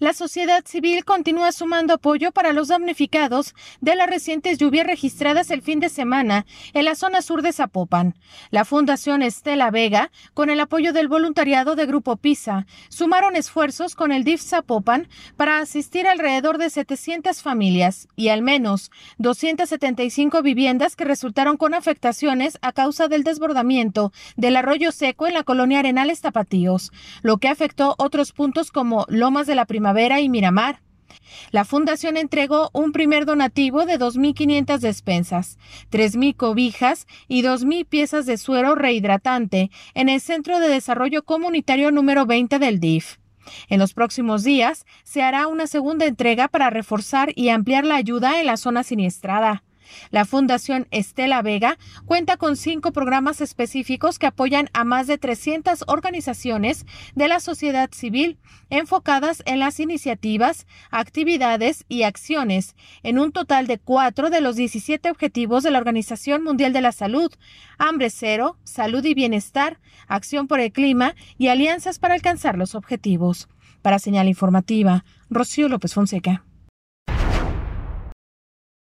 La sociedad civil continúa sumando apoyo para los damnificados de las recientes lluvias registradas el fin de semana en la zona sur de Zapopan. La Fundación Estela Vega, con el apoyo del voluntariado de Grupo PISA, sumaron esfuerzos con el DIF Zapopan para asistir alrededor de 700 familias y al menos 275 viviendas que resultaron con afectaciones a causa del desbordamiento del arroyo seco en la colonia Arenales Tapatíos, lo que afectó otros puntos como Lomas de la Primavera y Miramar. La fundación entregó un primer donativo de 2.500 despensas, 3.000 cobijas y 2.000 piezas de suero rehidratante en el Centro de Desarrollo Comunitario número 20 del DIF. En los próximos días se hará una segunda entrega para reforzar y ampliar la ayuda en la zona siniestrada. La Fundación Estela Vega cuenta con cinco programas específicos que apoyan a más de 300 organizaciones de la sociedad civil enfocadas en las iniciativas, actividades y acciones, en un total de cuatro de los 17 objetivos de la Organización Mundial de la Salud, hambre cero, salud y bienestar, acción por el clima y alianzas para alcanzar los objetivos. Para señal informativa, Rocío López Fonseca.